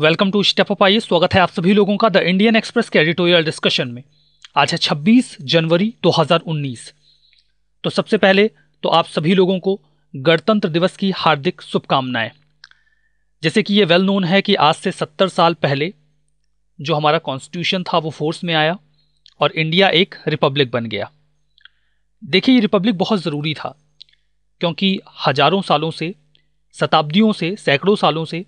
Welcome to step up आइए स्वागत है आप सभी लोगों का द इंडियन एक्सप्रेस के एडिटोरियल डिस्कशन में आज है 26 जनवरी 2019 तो सबसे पहले तो आप सभी लोगों को गणतंत्र दिवस की हार्दिक शुभकामनाएं जैसे कि ये वेल नोन है कि आज से 70 साल पहले जो हमारा कॉन्स्टिट्यूशन था वो फोर्स में आया और इंडिया एक रिपब्लिक बन गया देखिए ये रिपब्लिक बहुत ज़रूरी था क्योंकि हज़ारों सालों से शताब्दियों से सैकड़ों सालों से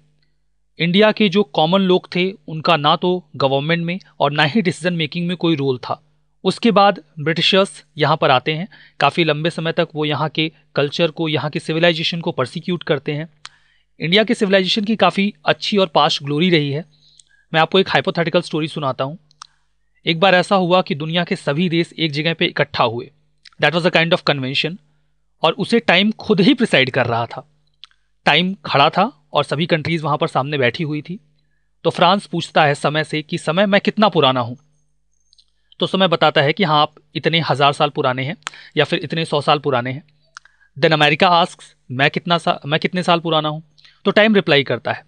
इंडिया के जो कॉमन लोग थे उनका ना तो गवर्नमेंट में और ना ही डिसीजन मेकिंग में कोई रोल था उसके बाद ब्रिटिशर्स यहाँ पर आते हैं काफ़ी लंबे समय तक वो यहाँ के कल्चर को यहाँ के सिविलाइजेशन को परसिक्यूट करते हैं इंडिया के सिविलाइजेशन की काफ़ी अच्छी और पास्ट ग्लोरी रही है मैं आपको एक हाइपोथेटिकल स्टोरी सुनाता हूँ एक बार ऐसा हुआ कि दुनिया के सभी देश एक जगह पे इकट्ठा हुए that was a kind of convention और उसे टाइम खुद ही प्रिसाइड कर रहा था टाइम खड़ा था और सभी कंट्रीज़ वहाँ पर सामने बैठी हुई थी तो फ्रांस पूछता है समय से कि समय मैं कितना पुराना हूँ तो समय बताता है कि हाँ आप इतने हज़ार साल पुराने हैं या फिर इतने सौ साल पुराने हैं देन अमेरिका आस्क मैं कितना सा मैं कितने साल पुराना हूँ तो टाइम रिप्लाई करता है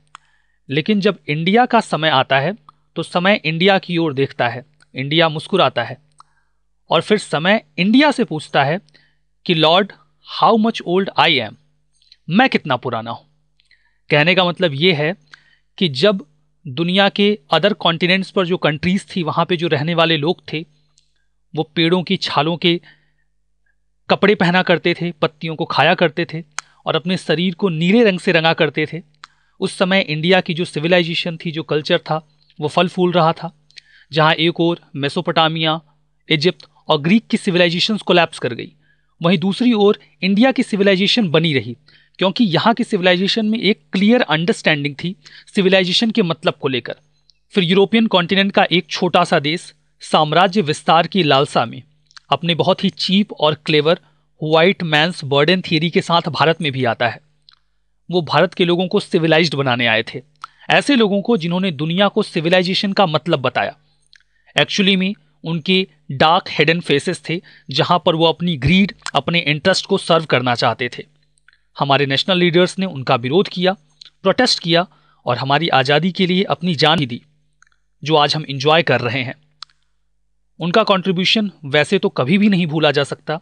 लेकिन जब इंडिया का समय आता है तो समय इंडिया की ओर देखता है इंडिया मुस्कुराता है और फिर समय इंडिया से पूछता है कि Lord how much old I am मैं कितना पुराना हूँ कहने का मतलब ये है कि जब दुनिया के अदर कॉन्टिनेंट्स पर जो कंट्रीज़ थी वहाँ पे जो रहने वाले लोग थे वो पेड़ों की छालों के कपड़े पहना करते थे पत्तियों को खाया करते थे और अपने शरीर को नीले रंग से रंगा करते थे उस समय इंडिया की जो सिविलाइजेशन थी जो कल्चर था वो फल फूल रहा था जहाँ एक और मेसोपोटामिया इजिप्ट और ग्रीक की सिविलाइजेशन कोलैप्स कर गई वहीं दूसरी ओर इंडिया की सिविलाइजेशन बनी रही क्योंकि यहाँ की सिविलाइजेशन में एक क्लियर अंडरस्टैंडिंग थी सिविलाइजेशन के मतलब को लेकर फिर यूरोपियन कॉन्टिनेंट का एक छोटा सा देश साम्राज्य विस्तार की लालसा में अपने बहुत ही चीप और clever white man's burden theory के साथ भारत में भी आता है वो भारत के लोगों को सिविलाइज्ड बनाने आए थे ऐसे लोगों को जिन्होंने दुनिया को सिविलाइजेशन का मतलब बताया एक्चुअली में उनके डार्क हेडन फेसेस थे जहां पर वो अपनी ग्रीड अपने इंटरेस्ट को सर्व करना चाहते थे हमारे नेशनल लीडर्स ने उनका विरोध किया प्रोटेस्ट किया और हमारी आज़ादी के लिए अपनी जान ही दी जो आज हम इंजॉय कर रहे हैं उनका कॉन्ट्रीब्यूशन वैसे तो कभी भी नहीं भूला जा सकता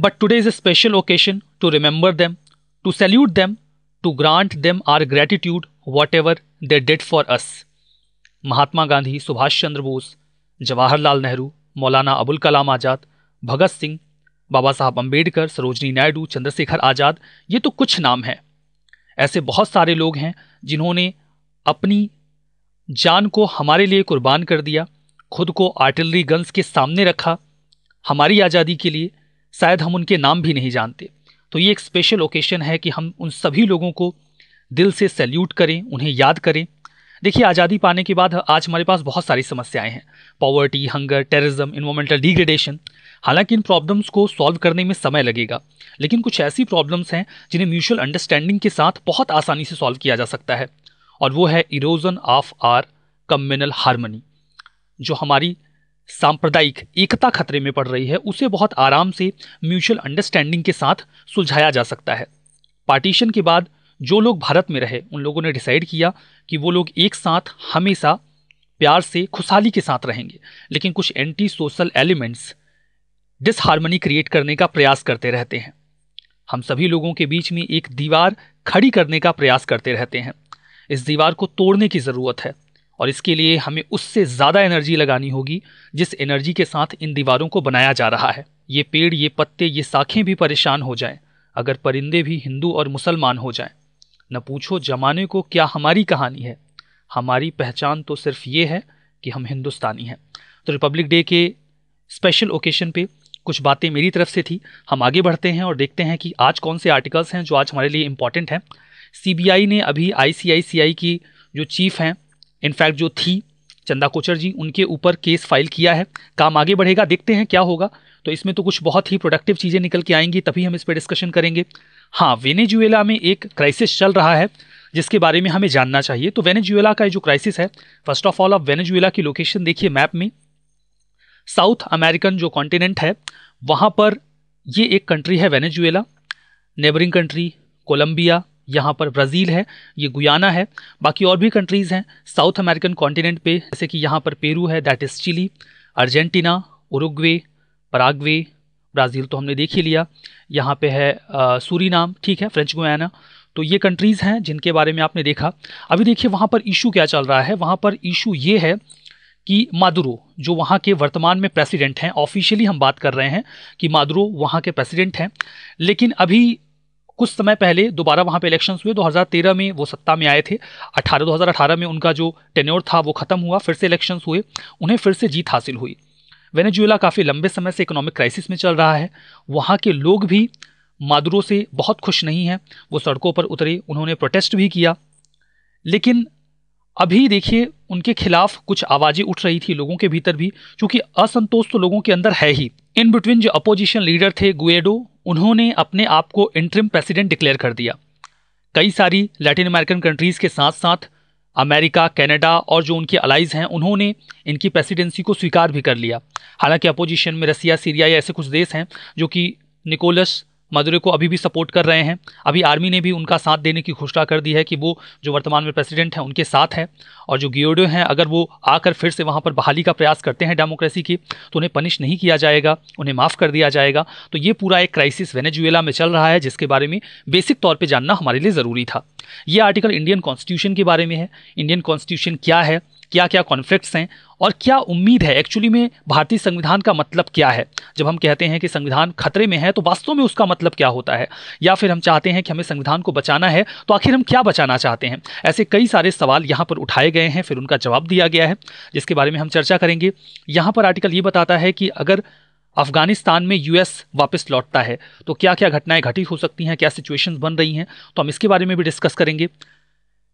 but today is a special occasion to remember them to salute them to grant them our gratitude whatever they did for us Mahatma Gandhi Subhash Chandra Bose Jawaharlal Nehru Maulana Abul कलाम आज़ाद भगत सिंह बाबा साहब अम्बेडकर सरोजनी नायडू चंद्रशेखर आज़ाद ये तो कुछ नाम हैं ऐसे बहुत सारे लोग हैं जिन्होंने अपनी जान को हमारे लिए कुर्बान कर दिया खुद को आर्टिलरी गन्स के सामने रखा हमारी आज़ादी के लिए शायद हम उनके नाम भी नहीं जानते तो ये एक स्पेशल ओकेशन है कि हम उन सभी लोगों को दिल से सैल्यूट करें उन्हें याद करें देखिए आज़ादी पाने के बाद आज हमारे पास बहुत सारी समस्याएं हैं poverty hunger terrorism environmental degradation हालांकि इन प्रॉब्लम्स को सॉल्व करने में समय लगेगा लेकिन कुछ ऐसी प्रॉब्लम्स हैं जिन्हें म्यूचुअल अंडरस्टैंडिंग के साथ बहुत आसानी से सॉल्व किया जा सकता है और वो है erosion of our communal harmony जो हमारी सांप्रदायिक एकता खतरे में पड़ रही है उसे बहुत आराम से म्यूचुअल अंडरस्टैंडिंग के साथ सुलझाया जा सकता है पार्टीशन के बाद जो लोग भारत में रहे उन लोगों ने डिसाइड किया कि वो लोग एक साथ हमेशा प्यार से खुशहाली के साथ रहेंगे लेकिन कुछ anti social elements disharmony create करने का प्रयास करते रहते हैं हम सभी लोगों के बीच में एक दीवार खड़ी करने का प्रयास करते रहते हैं इस दीवार को तोड़ने की ज़रूरत है और इसके लिए हमें उससे ज़्यादा एनर्जी लगानी होगी जिस एनर्जी के साथ इन दीवारों को बनाया जा रहा है ये पेड़ ये पत्ते ये शाखें भी परेशान हो जाएं अगर परिंदे भी हिंदू और मुसलमान हो जाएं न पूछो जमाने को क्या हमारी कहानी है हमारी पहचान तो सिर्फ ये है कि हम हिंदुस्तानी हैं तो रिपब्लिक डे के स्पेशल ओकेशन पे कुछ बातें मेरी तरफ से थी हम आगे बढ़ते हैं और देखते हैं कि आज कौन से आर्टिकल्स हैं जो आज हमारे लिए इम्पॉर्टेंट हैं सीबीआई ने अभी आईसीआईसीआई की जो चीफ हैं इनफैक्ट जो थी चंदा कोचर जी उनके ऊपर केस फाइल किया है काम आगे बढ़ेगा देखते हैं क्या होगा तो इसमें तो कुछ बहुत ही प्रोडक्टिव चीज़ें निकल के आएंगी तभी हम इस पर डिस्कशन करेंगे हाँ वेनेजुएला में एक क्राइसिस चल रहा है जिसके बारे में हमें जानना चाहिए तो वेनेजुएला का जो क्राइसिस है फर्स्ट ऑफ ऑल आप वेनेजुएला की लोकेशन देखिए मैप में साउथ अमेरिकन जो कॉन्टिनेंट है वहाँ पर ये एक कंट्री है वेनेजुएला नेबरिंग कंट्री कोलंबिया यहाँ पर ब्राज़ील है ये गुयाना है बाकी और भी कंट्रीज़ हैं साउथ अमेरिकन कॉन्टिनेंट पे जैसे कि यहाँ पर पेरू है that is Chile Argentina Uruguay Paraguay Brazil तो हमने देख ही लिया यहाँ पे है सूरीनाम ठीक है फ्रेंच गुयाना तो ये कंट्रीज़ हैं जिनके बारे में आपने देखा अभी देखिए वहाँ पर इशू क्या चल रहा है वहाँ पर इशू ये है कि मादुरो जो वहाँ के वर्तमान में प्रेसिडेंट हैं ऑफिशियली हम बात कर रहे हैं कि मादुरो वहाँ के प्रेसिडेंट हैं लेकिन अभी कुछ समय पहले दोबारा वहाँ पे इलेक्शंस हुए 2013 में वो सत्ता में आए थे 18 2018 में उनका जो टेन्योर था वो ख़त्म हुआ फिर से इलेक्शंस हुए उन्हें फिर से जीत हासिल हुई वेनेजुएला काफ़ी लंबे समय से इकोनॉमिक क्राइसिस में चल रहा है वहाँ के लोग भी मादुरों से बहुत खुश नहीं हैं वो सड़कों पर उतरे उन्होंने प्रोटेस्ट भी किया लेकिन अभी देखिए उनके खिलाफ कुछ आवाज़ें उठ रही थी लोगों के भीतर भी क्योंकि असंतोष तो लोगों के अंदर है ही इन बिटवीन जो अपोजिशन लीडर थे गुएडो उन्होंने अपने आप को इंटरिम प्रेसिडेंट डिक्लेयर कर दिया कई सारी लैटिन अमेरिकन कंट्रीज़ के साथ साथ अमेरिका कनाडा और जो उनके अलाइज हैं उन्होंने इनकी प्रेसिडेंसी को स्वीकार भी कर लिया हालांकि अपोजिशन में रसिया सीरिया या ऐसे कुछ देश हैं जो कि निकोलस मदुरे को अभी भी सपोर्ट कर रहे हैं अभी आर्मी ने भी उनका साथ देने की घोषणा कर दी है कि वो जो वर्तमान में प्रेसिडेंट हैं उनके साथ हैं और जो गियोडो हैं अगर वो आकर फिर से वहाँ पर बहाली का प्रयास करते हैं डेमोक्रेसी की तो उन्हें पनिश नहीं किया जाएगा उन्हें माफ़ कर दिया जाएगा तो ये पूरा एक क्राइसिस वेनेजुएला में चल रहा है जिसके बारे में बेसिक तौर पर जानना हमारे लिए ज़रूरी था ये आर्टिकल इंडियन कॉन्स्टिट्यूशन के बारे में है इंडियन कॉन्स्टिट्यूशन क्या है क्या क्या कॉन्फ्लिक्ट्स हैं और क्या उम्मीद है एक्चुअली में भारतीय संविधान का मतलब क्या है जब हम कहते हैं कि संविधान खतरे में है तो वास्तव में उसका मतलब क्या होता है या फिर हम चाहते हैं कि हमें संविधान को बचाना है तो आखिर हम क्या बचाना चाहते हैं ऐसे कई सारे सवाल यहाँ पर उठाए गए हैं फिर उनका जवाब दिया गया है जिसके बारे में हम चर्चा करेंगे यहाँ पर आर्टिकल ये बताता है कि अगर अफगानिस्तान में यूएस वापस लौटता है तो क्या क्या घटनाएं घटित हो सकती हैं क्या सिचुएशंस बन रही हैं तो हम इसके बारे में भी डिस्कस करेंगे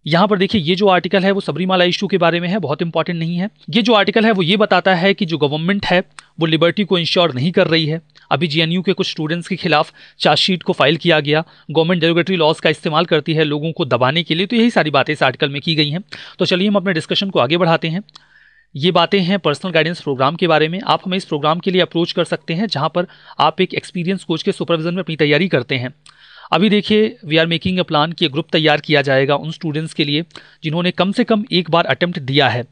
यहाँ पर देखिए ये जो आर्टिकल है वो सबरीमाला इशू के बारे में है बहुत इंपॉर्टेंट नहीं है ये जो आर्टिकल है वो ये बताता है कि जो गवर्नमेंट है वो लिबर्टी को इंश्योर नहीं कर रही है अभी जे के कुछ स्टूडेंट्स के खिलाफ चार्जशीट को फाइल किया गया गवर्नमेंट डेरोगेटरी लॉज का इस्तेमाल करती है लोगों को दबाने के लिए तो यही सारी बातें इस आर्टिकल में की गई हैं तो चलिए हम अपने डिस्कशन को आगे बढ़ाते हैं ये बातें हैं पर्सनल गाइडेंस प्रोग्राम के बारे में आप हमें इस प्रोग्राम के लिए अप्रोच कर सकते हैं जहाँ पर आप एक एक्सपीरियंस कोच के सुपरविजन में अपनी तैयारी करते हैं अभी देखिए we are making a plan कि ग्रुप तैयार किया जाएगा उन स्टूडेंट्स के लिए जिन्होंने कम से कम एक बार अटैम्प्ट दिया है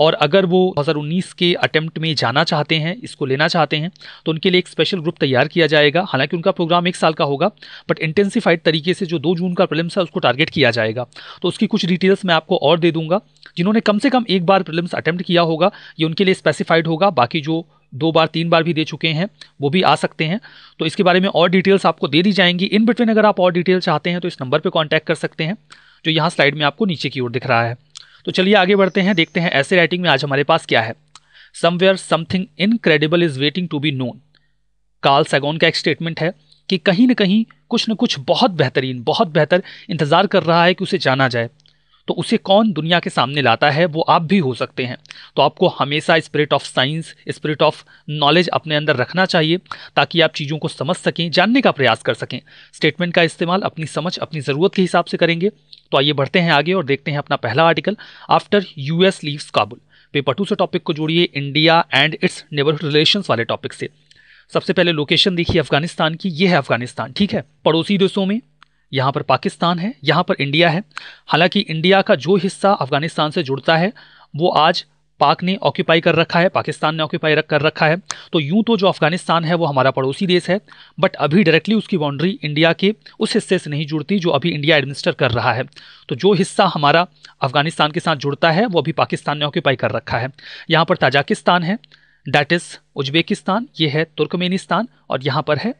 और अगर वो 2019 के अटैम्प्ट में जाना चाहते हैं इसको लेना चाहते हैं तो उनके लिए एक स्पेशल ग्रुप तैयार किया जाएगा हालांकि उनका प्रोग्राम एक साल का होगा बट इंटेंसिफाइड तरीके से जो दो जून का प्रिलिम्स है उसको टारगेट किया जाएगा तो उसकी कुछ डिटेल्स मैं आपको और दे दूंगा जिन्होंने कम से कम एक बार प्रिलिम्स अटैम्प्ट किया होगा ये उनके लिए स्पेसिफाइड होगा बाकी जो दो बार तीन बार भी दे चुके हैं वो भी आ सकते हैं तो इसके बारे में और डिटेल्स आपको दे दी जाएंगी इन बिटवीन अगर आप और डिटेल चाहते हैं तो इस नंबर पर कॉन्टैक्ट कर सकते हैं जो यहाँ स्लाइड में आपको नीचे की ओर दिख रहा है तो चलिए आगे बढ़ते हैं देखते हैं ऐसे राइटिंग में आज हमारे पास क्या है somewhere something incredible is waiting to be known Carl Sagan का एक स्टेटमेंट है कि कहीं ना कहीं कुछ न कुछ बहुत बेहतरीन बहुत बेहतर इंतज़ार कर रहा है कि उसे जाना जाए तो उसे कौन दुनिया के सामने लाता है वो आप भी हो सकते हैं तो आपको हमेशा spirit of science spirit of knowledge अपने अंदर रखना चाहिए ताकि आप चीज़ों को समझ सकें जानने का प्रयास कर सकें स्टेटमेंट का इस्तेमाल अपनी समझ अपनी ज़रूरत के हिसाब से करेंगे तो आइए बढ़ते हैं आगे और देखते हैं अपना पहला article after U S leaves Kabul paper two से टॉपिक को जोड़िए India and its neighbourhood relations वाले टॉपिक से सबसे पहले लोकेशन देखिए अफगानिस्तान की ये है अफगानिस्तान ठीक है पड़ोसी देशों में यहाँ पर पाकिस्तान है यहाँ पर इंडिया है हालांकि इंडिया का जो हिस्सा अफगानिस्तान से जुड़ता है वो आज पाक ने ऑक्यूपाई कर रखा है पाकिस्तान ने ऑक्यूपाई रख कर रखा है तो यूं तो जो अफगानिस्तान है वो हमारा पड़ोसी देश है बट अभी डायरेक्टली उसकी बाउंड्री इंडिया के उस हिस्से से नहीं जुड़ती जो अभी इंडिया एडमिनिस्टर कर रहा है तो जो हिस्सा हमारा अफगानिस्तान के साथ जुड़ता है वो अभी पाकिस्तान ने ऑक्यूपाई कर रखा है यहाँ पर ताजाकिस्तान है डैट इज़ उज्बेकिस्तान ये है तुर्कमेनिस्तान और यहाँ पर है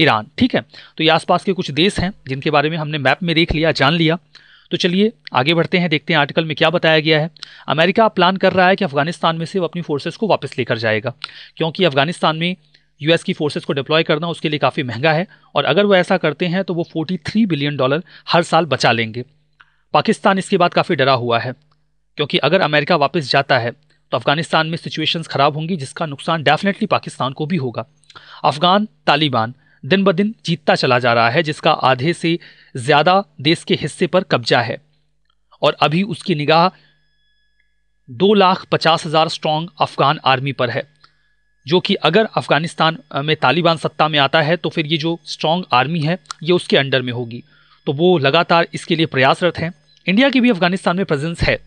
ईरान ठीक है तो ये आसपास के कुछ देश हैं जिनके बारे में हमने मैप में देख लिया जान लिया तो चलिए आगे बढ़ते हैं देखते हैं आर्टिकल में क्या बताया गया है अमेरिका प्लान कर रहा है कि अफगानिस्तान में से वो अपनी फोर्सेस को वापस लेकर जाएगा क्योंकि अफगानिस्तान में यूएस की फोर्सेस को डिप्लॉय करना उसके लिए काफ़ी महंगा है और अगर वो ऐसा करते हैं तो वो 43 बिलियन डॉलर हर साल बचा लेंगे पाकिस्तान इसके बाद काफ़ी डरा हुआ है क्योंकि अगर अमेरिका वापस जाता है तो अफगानिस्तान में सिचुएशंस ख़राब होंगी जिसका नुकसान डेफिनेटली पाकिस्तान को भी होगा अफगान तालिबान दिन ब दिन जीतता चला जा रहा है जिसका आधे से ज्यादा देश के हिस्से पर कब्जा है और अभी उसकी निगाह दो लाख पचास हजार स्ट्रांग अफगान आर्मी पर है जो कि अगर अफगानिस्तान में तालिबान सत्ता में आता है तो फिर ये जो स्ट्रांग आर्मी है ये उसके अंडर में होगी तो वो लगातार इसके लिए प्रयासरत हैं इंडिया की भी अफगानिस्तान में प्रेजेंस है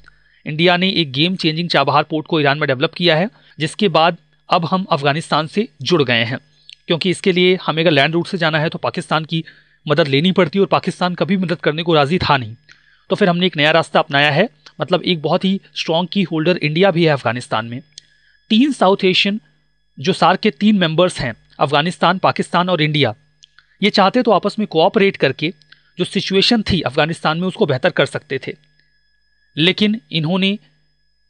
इंडिया ने एक गेम चेंजिंग चाबहार पोर्ट को ईरान में डेवलप किया है जिसके बाद अब हम अफगानिस्तान से जुड़ गए हैं क्योंकि इसके लिए हमें अगर लैंड रूट से जाना है तो पाकिस्तान की मदद लेनी पड़ती है और पाकिस्तान कभी मदद करने को राज़ी था नहीं तो फिर हमने एक नया रास्ता अपनाया है मतलब एक बहुत ही स्ट्रॉन्ग की होल्डर इंडिया भी है अफगानिस्तान में तीन साउथ एशियन जो सार के तीन मेंबर्स हैं अफगानिस्तान पाकिस्तान और इंडिया ये चाहते तो आपस में कोऑपरेट करके जो सिचुएशन थी अफगानिस्तान में उसको बेहतर कर सकते थे लेकिन इन्होंने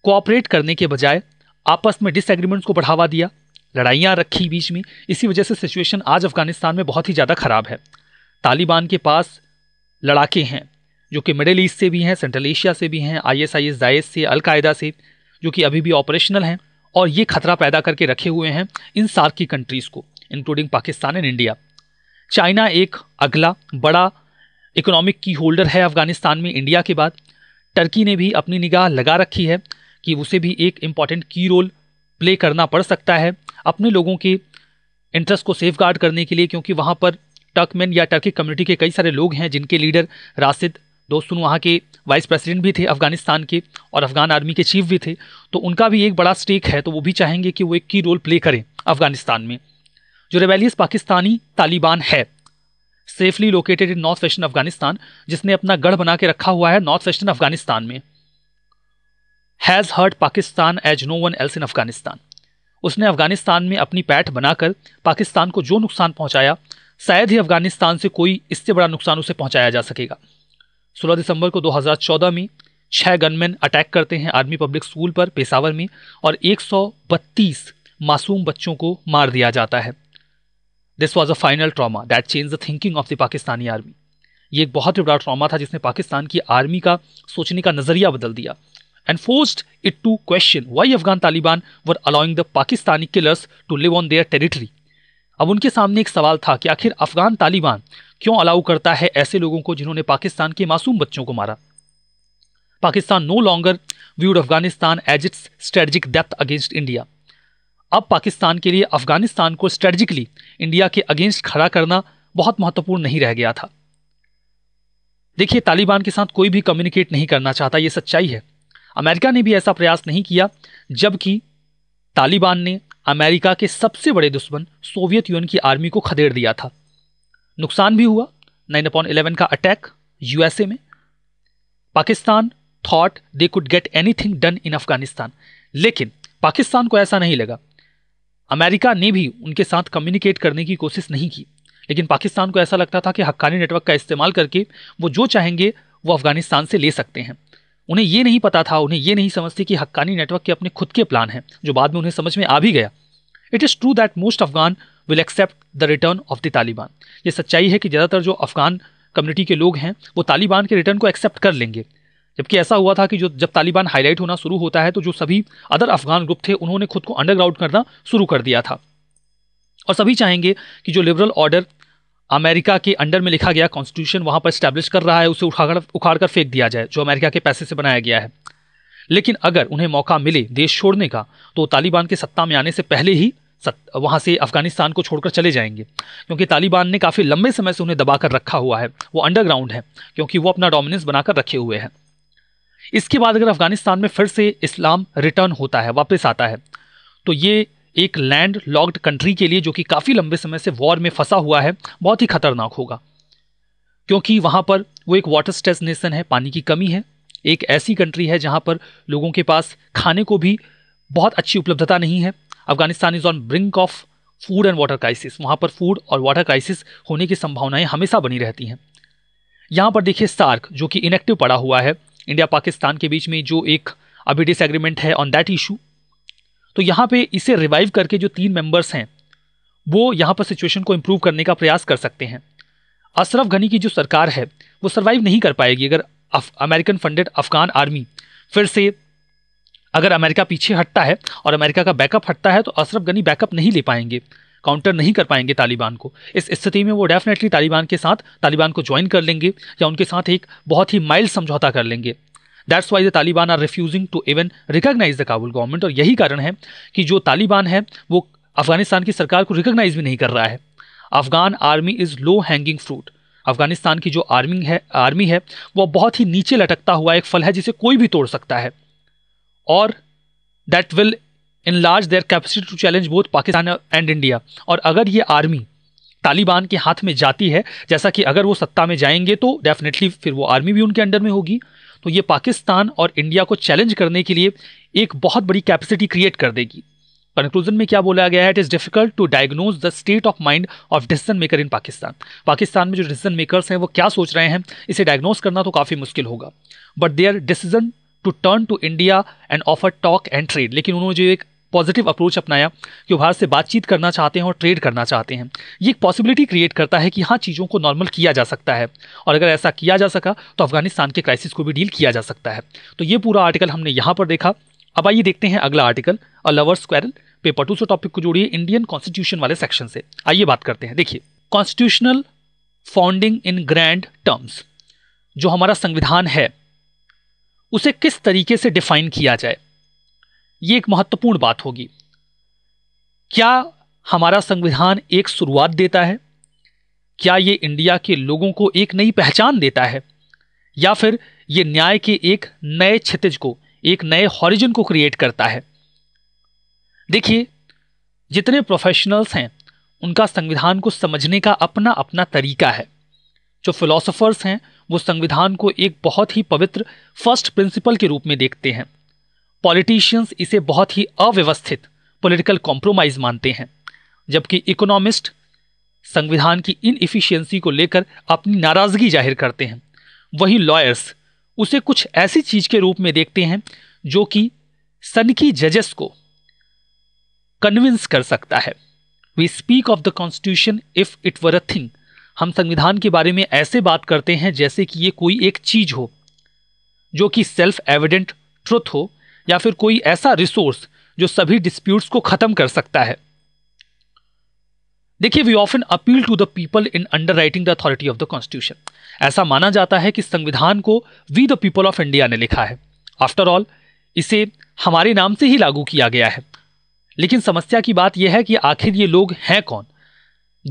कोऑपरेट करने के बजाय आपस में डिसएग्रीमेंट्स को बढ़ावा दिया लड़ाइयाँ रखी बीच में इसी वजह से सिचुएशन आज अफगानिस्तान में बहुत ही ज़्यादा ख़राब है तालिबान के पास लड़ाके हैं जो कि मिडिल ईस्ट से भी हैं सेंट्रल एशिया से भी हैं आई एस आई एस से अलकायदा से जो कि अभी भी ऑपरेशनल हैं और ये खतरा पैदा करके रखे हुए हैं इन सार्क की कंट्रीज़ को including Pakistan and India China एक अगला बड़ा इकोनॉमिक की होल्डर है अफगानिस्तान में इंडिया के बाद टर्की ने भी अपनी निगाह लगा रखी है कि उसे भी एक इम्पॉर्टेंट की रोल प्ले करना पड़ सकता है अपने लोगों की इंटरेस्ट को सेफ गार्ड करने के लिए क्योंकि वहाँ पर टर्कमेन या टर्की कम्युनिटी के कई सारे लोग हैं जिनके लीडर राशिद दोस्तों वहाँ के वाइस प्रेसिडेंट भी थे अफगानिस्तान के और अफगान आर्मी के चीफ भी थे तो उनका भी एक बड़ा स्टेक है तो वो भी चाहेंगे कि वो एक की रोल प्ले करें अफगानिस्तान में जो रेवेलियस पाकिस्तानी तालिबान है safely located in north western Afghanistan जिसने अपना गढ़ बना के रखा हुआ है नॉर्थ वेस्टर्न अफगानिस्तान में has hurt Pakistan as no one else in Afghanistan उसने अफगानिस्तान में अपनी पैठ बनाकर पाकिस्तान को जो नुकसान पहुंचाया शायद ही अफगानिस्तान से कोई इससे बड़ा नुकसान उसे पहुंचाया जा सकेगा 16 दिसंबर को 2014 में छः गनमैन अटैक करते हैं आर्मी पब्लिक स्कूल पर पेशावर में और 132 मासूम बच्चों को मार दिया जाता है this was a final trauma that change the thinking of the Pakistani army ये एक बहुत ही बड़ा ट्रामा था जिसने पाकिस्तान की आर्मी का सोचने का नज़रिया बदल दिया and forced it to question why Afghan Taliban were allowing the Pakistani killers to live on their territory. अब उनके सामने एक सवाल था कि आखिर अफगान तालिबान क्यों अलाउ करता है ऐसे लोगों को जिन्होंने पाकिस्तान के मासूम बच्चों को मारा Pakistan no longer viewed Afghanistan as its strategic depth against India अब पाकिस्तान के लिए अफगानिस्तान को स्ट्रेटजिकली इंडिया के अगेंस्ट खड़ा करना बहुत महत्वपूर्ण नहीं रह गया था देखिए तालिबान के साथ कोई भी कम्युनिकेट नहीं करना चाहता यह सच्चाई है अमेरिका ने भी ऐसा प्रयास नहीं किया जबकि तालिबान ने अमेरिका के सबसे बड़े दुश्मन सोवियत यूनियन की आर्मी को खदेड़ दिया था नुकसान भी हुआ नाइन अपॉन इलेवन का अटैक यूएसए में Pakistan thought they could get anything done in Afghanistan लेकिन पाकिस्तान को ऐसा नहीं लगा अमेरिका ने भी उनके साथ कम्युनिकेट करने की कोशिश नहीं की लेकिन पाकिस्तान को ऐसा लगता था कि हक्कानी नेटवर्क का इस्तेमाल करके वो जो चाहेंगे वो अफगानिस्तान से ले सकते हैं उन्हें ये नहीं पता था उन्हें ये नहीं समझती कि हक्कानी नेटवर्क के अपने खुद के प्लान हैं जो बाद में उन्हें समझ में आ भी गया it is true that most Afghan will accept the return of the Taliban ये सच्चाई है कि ज़्यादातर जो अफगान कम्युनिटी के लोग हैं वो तालिबान के रिटर्न को एक्सेप्ट कर लेंगे जबकि ऐसा हुआ था कि जो जब तालिबान हाईलाइट होना शुरू होता है तो जो सभी अदर अफगान ग्रुप थे उन्होंने खुद को अंडरग्राउंड करना शुरू कर दिया था और सभी चाहेंगे कि जो लिबरल ऑर्डर अमेरिका के अंडर में लिखा गया कॉन्स्टिट्यूशन वहाँ पर स्टैब्लिश कर रहा है उसे उखाड़ उखाड़ कर फेंक दिया जाए जो अमेरिका के पैसे से बनाया गया है लेकिन अगर उन्हें मौका मिले देश छोड़ने का तो तालिबान के सत्ता में आने से पहले ही वहाँ से अफगानिस्तान को छोड़कर चले जाएंगे क्योंकि तालिबान ने काफ़ी लंबे समय से उन्हें दबा कर रखा हुआ है वो अंडरग्राउंड है क्योंकि वो अपना डोमिनेंस बनाकर रखे हुए हैं इसके बाद अगर अफगानिस्तान में फिर से इस्लाम रिटर्न होता है वापस आता है तो ये एक लैंड लॉक्ड कंट्री के लिए जो कि काफ़ी लंबे समय से वॉर में फंसा हुआ है बहुत ही खतरनाक होगा क्योंकि वहाँ पर वो एक वाटर स्ट्रेस नेशन है पानी की कमी है एक ऐसी कंट्री है जहाँ पर लोगों के पास खाने को भी बहुत अच्छी उपलब्धता नहीं है Afghanistan is on brink of food and water crisis वहाँ पर फूड और वाटर क्राइसिस होने की संभावनाएं हमेशा बनी रहती हैं यहाँ पर देखिए सार्क जो कि इनेक्टिव पड़ा हुआ है इंडिया पाकिस्तान के बीच में जो एक अभी डिसएग्रीमेंट है ऑन दैट इशू तो यहाँ पे इसे रिवाइव करके जो तीन मेंबर्स हैं वो यहाँ पर सिचुएशन को इम्प्रूव करने का प्रयास कर सकते हैं अशरफ घनी की जो सरकार है वो सर्वाइव नहीं कर पाएगी अगर अमेरिकन फंडेड अफगान आर्मी फिर से अगर अमेरिका पीछे हटता है और अमेरिका का बैकअप हटता है तो अशरफ गनी बैकअप नहीं ले पाएंगे काउंटर नहीं कर पाएंगे तालिबान को इस स्थिति में वो डेफिनेटली तालिबान के साथ तालिबान को ज्वाइन कर लेंगे या उनके साथ एक बहुत ही माइल्ड समझौता कर लेंगे that's why the Taliban are refusing to even recognise the Kabul government और यही कारण है कि जो तालिबान है वो अफगानिस्तान की सरकार को रिकग्नाइज भी नहीं कर रहा है Afghan army is low hanging fruit Afghanistan की जो आर्मी है आर्मी है वह बहुत ही नीचे लटकता हुआ एक फल है जिसे कोई भी तोड़ सकता है और that will enlarge their capacity to challenge both Pakistan and India और अगर ये आर्मी तालिबान के हाथ में जाती है जैसा कि अगर वो सत्ता में जाएंगे तो डेफिनेटली फिर वो आर्मी भी उनके अंडर में होगी तो ये पाकिस्तान और इंडिया को चैलेंज करने के लिए एक बहुत बड़ी कैपेसिटी क्रिएट कर देगी कंक्लूजन में क्या बोला गया है it is difficult to diagnose the state of mind of decision maker in Pakistan Pakistan में जो डिसीजन मेकर्स हैं वो क्या सोच रहे हैं इसे डायग्नोज करना तो काफ़ी मुश्किल होगा but their decision to turn to India and offer talk and trade लेकिन उन्होंने जो एक पॉजिटिव अप्रोच अपनाया कि भारत से बातचीत करना चाहते हैं और ट्रेड करना चाहते हैं ये एक पॉसिबिलिटी क्रिएट करता है कि हाँ चीज़ों को नॉर्मल किया जा सकता है और अगर ऐसा किया जा सका तो अफगानिस्तान के क्राइसिस को भी डील किया जा सकता है तो ये पूरा आर्टिकल हमने यहाँ पर देखा अब आइए देखते हैं अगला article a lover quarrel paper two से टॉपिक को जोड़िए इंडियन कॉन्स्टिट्यूशन वाले सेक्शन से आइए बात करते हैं देखिए constitutional founding in grand terms जो हमारा संविधान है उसे किस तरीके से डिफाइन किया जाए ये एक महत्वपूर्ण बात होगी क्या हमारा संविधान एक शुरुआत देता है क्या ये इंडिया के लोगों को एक नई पहचान देता है या फिर ये न्याय के एक नए क्षितिज को एक नए हॉरिजन को क्रिएट करता है देखिए जितने प्रोफेशनल्स हैं उनका संविधान को समझने का अपना अपना तरीका है जो फिलोसोफर्स हैं वो संविधान को एक बहुत ही पवित्र फर्स्ट प्रिंसिपल के रूप में देखते हैं पॉलिटिशियंस इसे बहुत ही अव्यवस्थित पॉलिटिकल कॉम्प्रोमाइज मानते हैं जबकि इकोनॉमिस्ट संविधान की इफिशियंसी को लेकर अपनी नाराज़गी जाहिर करते हैं वहीं लॉयर्स उसे कुछ ऐसी चीज के रूप में देखते हैं जो कि सनकी जजेस को कन्विंस कर सकता है we speak of the constitution if it were a thing हम संविधान के बारे में ऐसे बात करते हैं जैसे कि ये कोई एक चीज हो जो कि सेल्फ एविडेंट ट्रुथ हो या फिर कोई ऐसा रिसोर्स जो सभी डिस्प्यूट्स को खत्म कर सकता है देखिए we often appeal to the people in under writing the authority of the constitution ऐसा माना जाता है कि संविधान को we the people of India ने लिखा है आफ्टर ऑल इसे हमारे नाम से ही लागू किया गया है लेकिन समस्या की बात यह है कि आखिर ये लोग हैं कौन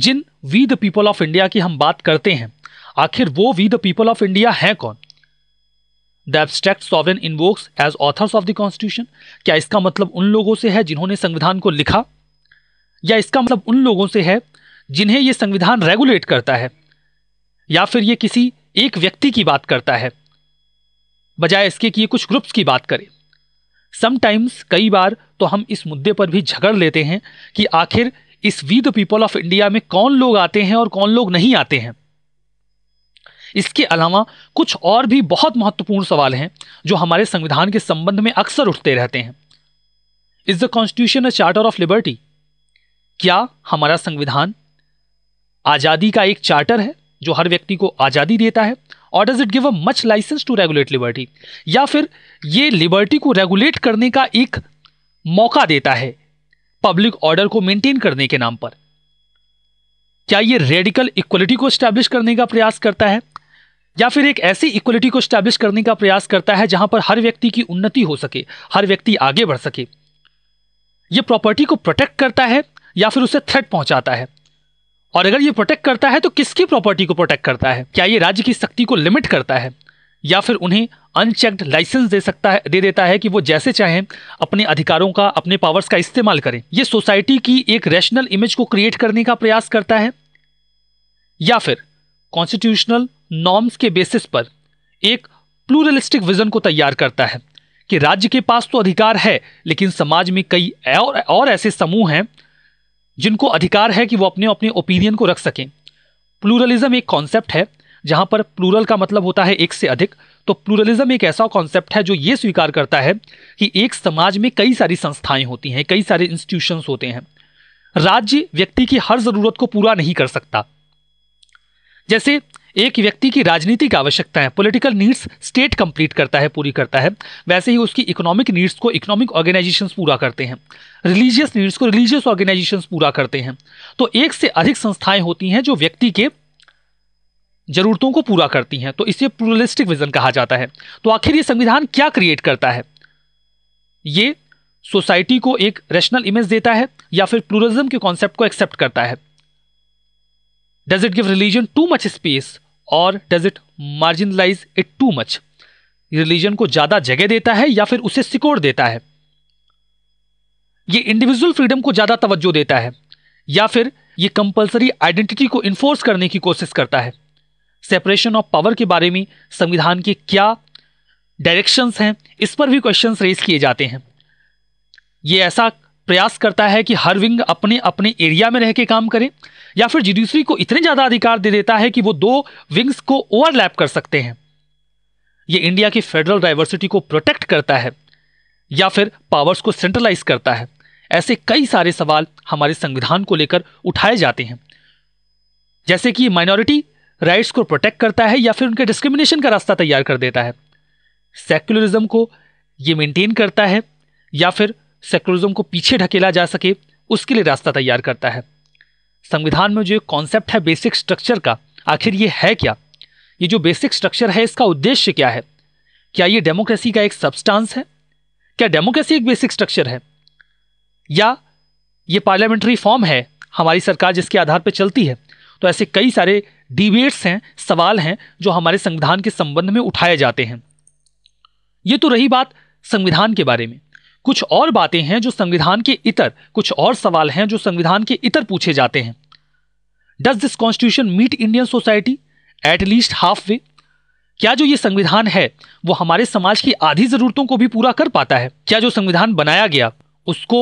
जिन we the people of India की हम बात करते हैं आखिर वो we the people of India हैं कौन the abstract sovereign invokes as authors of the constitution क्या इसका मतलब उन लोगों से है जिन्होंने संविधान को लिखा या इसका मतलब उन लोगों से है जिन्हें ये संविधान रेगुलेट करता है या फिर ये किसी एक व्यक्ति की बात करता है बजाय इसके कि ये कुछ ग्रुप्स की बात करे समटाइम्स कई बार तो हम इस मुद्दे पर भी झगड़ लेते हैं कि आखिर इस we the people of India में कौन लोग आते हैं और कौन लोग नहीं आते हैं इसके अलावा कुछ और भी बहुत महत्वपूर्ण सवाल हैं जो हमारे संविधान के संबंध में अक्सर उठते रहते हैं is the constitution a charter of liberty क्या हमारा संविधान आज़ादी का एक चार्टर है जो हर व्यक्ति को आज़ादी देता है और does it give a much license to regulate liberty या फिर ये लिबर्टी को रेगुलेट करने का एक मौका देता है पब्लिक ऑर्डर को मेंटेन करने के नाम पर क्या ये रेडिकल इक्वलिटी को स्टैब्लिश करने का प्रयास करता है या फिर एक ऐसी इक्वलिटी को स्टैब्लिश करने का प्रयास करता है जहां पर हर व्यक्ति की उन्नति हो सके हर व्यक्ति आगे बढ़ सके ये प्रॉपर्टी को प्रोटेक्ट करता है या फिर उसे थ्रेट पहुंचाता है और अगर ये प्रोटेक्ट करता है तो किसकी प्रॉपर्टी को प्रोटेक्ट करता है क्या ये राज्य की शक्ति को लिमिट करता है या फिर उन्हें अनचेक्ड लाइसेंस दे सकता है दे देता है कि वो जैसे चाहें अपने अधिकारों का अपने पावर्स का इस्तेमाल करें ये सोसाइटी की एक रैशनल इमेज को क्रिएट करने का प्रयास करता है या फिर कॉन्स्टिट्यूशनल नॉर्म्स के बेसिस पर एक प्लूरलिस्टिक विजन को तैयार करता है कि राज्य के पास तो अधिकार है लेकिन समाज में कई और, और ऐसे समूह हैं जिनको अधिकार है कि वो अपने अपने ओपिनियन को रख सकें प्लूरलिज्म एक कॉन्सेप्ट है जहां पर प्लूरल का मतलब होता है एक से अधिक तो प्लूरलिज्म एक ऐसा कॉन्सेप्ट है जो ये स्वीकार करता है कि एक समाज में कई सारी संस्थाएं होती हैं कई सारे इंस्टीट्यूशंस होते हैं राज्य व्यक्ति की हर ज़रूरत को पूरा नहीं कर सकता जैसे एक व्यक्ति की राजनीतिक है पॉलिटिकल नीड्स स्टेट कंप्लीट करता है पूरी करता है वैसे ही उसकी इकोनॉमिक नीड्स को इकोनॉमिक ऑर्गेनाइजेशन पूरा करते हैं रिलीजियस नीड्स को रिलीजियस ऑर्गेनाइजेशन पूरा करते हैं तो एक से अधिक संस्थाएं होती हैं जो व्यक्ति के जरूरतों को पूरा करती हैं तो इसे प्लुरलिस्टिक विजन कहा जाता है तो आखिर ये संविधान क्या क्रिएट करता है ये सोसाइटी को एक रैशनल इमेज देता है या फिर प्लूरिज्म के कॉन्सेप्ट को एक्सेप्ट करता है does it give religion too much space और does it marginalise it too much religion को ज्यादा जगह देता है या फिर उसे सिकोड़ देता है ये इंडिविजुअल फ्रीडम को ज्यादा तवज्जो देता है या फिर ये कंपलसरी आइडेंटिटी को इन्फोर्स करने की कोशिश करता है सेपरेशन ऑफ पावर के बारे में संविधान के क्या डायरेक्शंस हैं इस पर भी क्वेश्चंस रेज किए जाते हैं ये ऐसा प्रयास करता है कि हर विंग अपने अपने एरिया में रह के काम करें या फिर जुडिशरी को इतने ज्यादा अधिकार दे देता है कि वो दो विंग्स को ओवरलैप कर सकते हैं ये इंडिया की फेडरल डाइवर्सिटी को प्रोटेक्ट करता है या फिर पावर्स को सेंट्रलाइज करता है ऐसे कई सारे सवाल हमारे संविधान को लेकर उठाए जाते हैं जैसे कि माइनॉरिटी राइट्स को प्रोटेक्ट करता है या फिर उनके डिस्क्रिमिनेशन का रास्ता तैयार कर देता है सेक्युलरिज्म को ये मेंटेन करता है या फिर सेक्युलरिज्म को पीछे ढकेला जा सके उसके लिए रास्ता तैयार करता है संविधान में जो एक कॉन्सेप्ट है बेसिक स्ट्रक्चर का आखिर ये है क्या ये जो बेसिक स्ट्रक्चर है इसका उद्देश्य क्या है क्या ये डेमोक्रेसी का एक सब्सटांस है क्या डेमोक्रेसी एक बेसिक स्ट्रक्चर है या ये पार्लियामेंट्री फॉर्म है हमारी सरकार जिसके आधार पर चलती है तो ऐसे कई सारे डिबेट्स हैं सवाल हैं जो हमारे संविधान के संबंध में उठाए जाते हैं ये तो रही बात संविधान के बारे में कुछ और बातें हैं जो संविधान के इतर कुछ और सवाल हैं जो संविधान के इतर पूछे जाते हैं does this constitution meet Indian society at least half way क्या जो ये संविधान है वो हमारे समाज की आधी ज़रूरतों को भी पूरा कर पाता है क्या जो संविधान बनाया गया उसको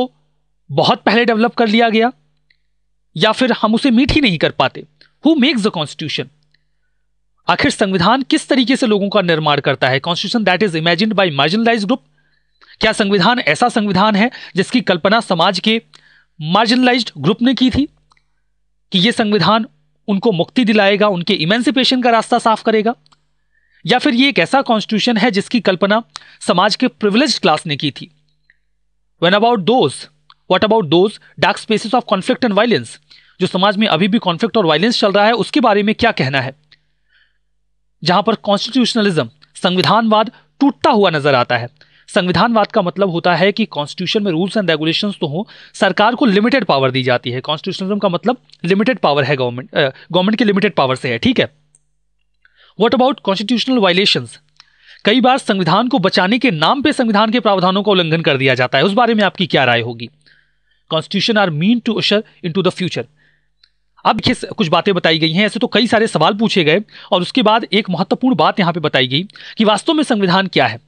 बहुत पहले डेवलप कर लिया गया या फिर हम उसे मीट ही नहीं कर पाते हु मेक्स द कॉन्स्टिट्यूशन आखिर संविधान किस तरीके से लोगों का निर्माण करता है constitution that is imagined by marginalise group क्या संविधान ऐसा संविधान है जिसकी कल्पना समाज के मार्जिनलाइज ग्रुप ने की थी कि यह संविधान उनको मुक्ति दिलाएगा उनके इमेंसिपेशन का रास्ता साफ करेगा या फिर ये एक ऐसा कॉन्स्टिट्यूशन है जिसकी कल्पना समाज के प्रिविलेज क्लास ने की थी when about those what about those dark spaces of conflict and violence जो समाज में अभी भी कॉन्फ्लिक्ट और वायलेंस चल रहा है उसके बारे में क्या कहना है जहां पर कॉन्स्टिट्यूशनलिज्म संविधानवाद टूटता हुआ नजर आता है संविधानवाद का मतलब होता है कि कॉन्स्टिट्यूशन में रूल्स एंड रेगुलेशंस तो हों सरकार को लिमिटेड पावर दी जाती है कॉन्स्टिट्यूशनलिज्म का मतलब लिमिटेड पावर है गवर्नमेंट गवर्नमेंट के लिमिटेड पावर से है ठीक है वॉट अबाउट कॉन्स्टिट्यूशनल वायलेशंस कई बार संविधान को बचाने के नाम पर संविधान के प्रावधानों का उल्लंघन कर दिया जाता है उस बारे में आपकी क्या राय होगी constitution are meant to usher into the future अब कुछ बातें बताई गई हैं ऐसे तो कई सारे सवाल पूछे गए और उसके बाद एक महत्वपूर्ण बात यहाँ पे बताई गई कि वास्तव में संविधान क्या है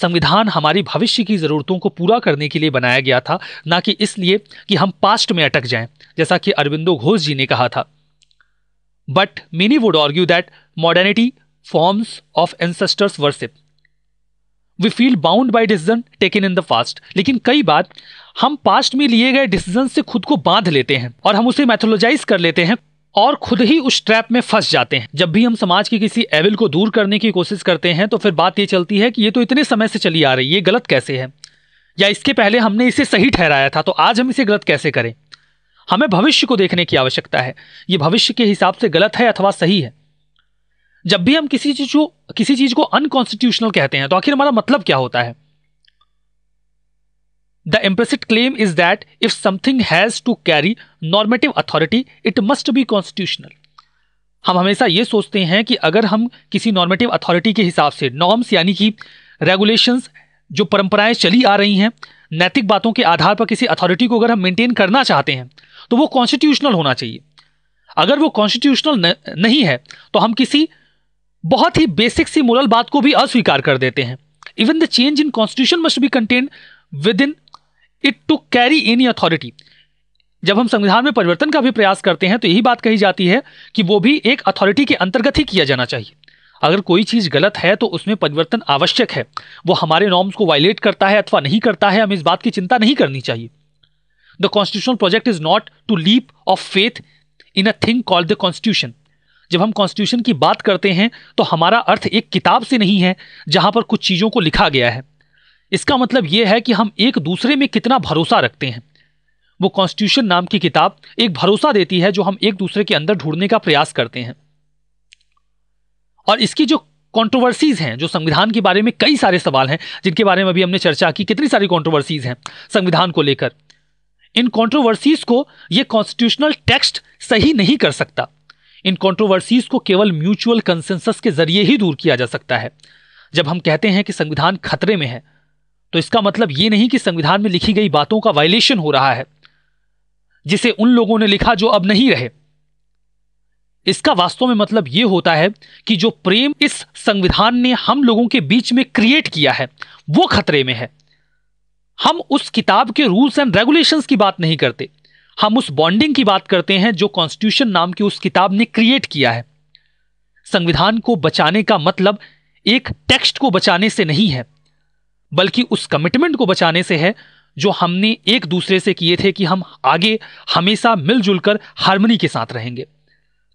संविधान हमारी भविष्य की ज़रूरतों को पूरा करने के लिए बनाया गया था ना कि इसलिए कि हम पास्ट में अटक जाएं जैसा कि अरविंदो घोष जी ने कहा था but many would argue that modernity forms of ancestors worship we feel bound by decision taken in the past लेकिन कई बार हम पास्ट में लिए गए डिसीजन से खुद को बांध लेते हैं और हम उसे मैथोलोजाइज कर लेते हैं और खुद ही उस ट्रैप में फंस जाते हैं जब भी हम समाज के किसी एविल को दूर करने की कोशिश करते हैं तो फिर बात ये चलती है कि ये तो इतने समय से चली आ रही है ये गलत कैसे है या इसके पहले हमने इसे सही ठहराया था तो आज हम इसे गलत कैसे करें हमें भविष्य को देखने की आवश्यकता है ये भविष्य के हिसाब से गलत है अथवा सही है जब भी हम किसी चीज को किसी चीज को अनकॉन्स्टिट्यूशनल कहते हैं तो आखिर हमारा मतलब क्या होता है The implicit claim is that if something has to carry normative authority, it must be constitutional. हम हमेशा ये सोचते हैं कि अगर हम किसी नॉर्मेटिव अथॉरिटी के हिसाब से नॉर्म्स यानी कि रेगुलेशंस जो परंपराएं चली आ रही हैं नैतिक बातों के आधार पर किसी अथॉरिटी को अगर हम मेंटेन करना चाहते हैं तो वो कॉन्स्टिट्यूशनल होना चाहिए अगर वो कॉन्स्टिट्यूशनल नहीं है तो हम किसी बहुत ही बेसिक सी मोरल बात को भी अस्वीकार कर देते हैं even the change in constitution must be contain within it to carry any authority जब हम संविधान में परिवर्तन का भी प्रयास करते हैं तो यही बात कही जाती है कि वो भी एक अथॉरिटी के अंतर्गत ही किया जाना चाहिए अगर कोई चीज़ गलत है तो उसमें परिवर्तन आवश्यक है वो हमारे नॉर्म्स को वायलेट करता है अथवा नहीं करता है हमें इस बात की चिंता नहीं करनी चाहिए the constitutional project is not to leap of faith in a thing called the constitution जब हम कॉन्स्टिट्यूशन की बात करते हैं तो हमारा अर्थ एक किताब से नहीं है जहां पर कुछ चीज़ों को लिखा गया है इसका मतलब यह है कि हम एक दूसरे में कितना भरोसा रखते हैं वो कॉन्स्टिट्यूशन नाम की किताब एक भरोसा देती है जो हम एक दूसरे के अंदर ढूंढने का प्रयास करते हैं और इसकी जो कंट्रोवर्सीज हैं जो संविधान के बारे में कई सारे सवाल हैं जिनके बारे में अभी हमने चर्चा की कितनी सारी कंट्रोवर्सीज हैं संविधान को लेकर इन कंट्रोवर्सीज को ये कॉन्स्टिट्यूशनल टेक्स्ट सही नहीं कर सकता इन कंट्रोवर्सीज को केवल म्यूचुअल कंसेंसस के जरिए ही दूर किया जा सकता है जब हम कहते हैं कि संविधान खतरे में है तो इसका मतलब ये नहीं कि संविधान में लिखी गई बातों का वायलेशन हो रहा है जिसे उन लोगों ने लिखा जो अब नहीं रहे इसका वास्तव में मतलब यह होता है कि जो प्रेम इस संविधान ने हम लोगों के बीच में क्रिएट किया है वो खतरे में है हम उस किताब के रूल्स एंड रेगुलेशंस की बात नहीं करते हम उस बॉन्डिंग की बात करते हैं जो कॉन्स्टिट्यूशन नाम की उस किताब ने क्रिएट किया है संविधान को बचाने का मतलब एक टेक्स्ट को बचाने से नहीं है बल्कि उस कमिटमेंट को बचाने से है जो हमने एक दूसरे से किए थे कि हम आगे हमेशा मिलजुल कर हारमनी के साथ रहेंगे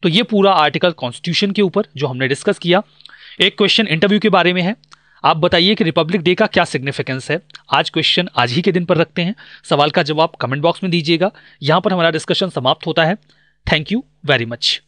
तो ये पूरा आर्टिकल कॉन्स्टिट्यूशन के ऊपर जो हमने डिस्कस किया एक क्वेश्चन इंटरव्यू के बारे में है आप बताइए कि रिपब्लिक डे का क्या सिग्निफिकेंस है आज क्वेश्चन आज ही के दिन पर रखते हैं सवाल का जवाब कमेंट बॉक्स में दीजिएगा यहाँ पर हमारा डिस्कशन समाप्त होता है थैंक यू वेरी मच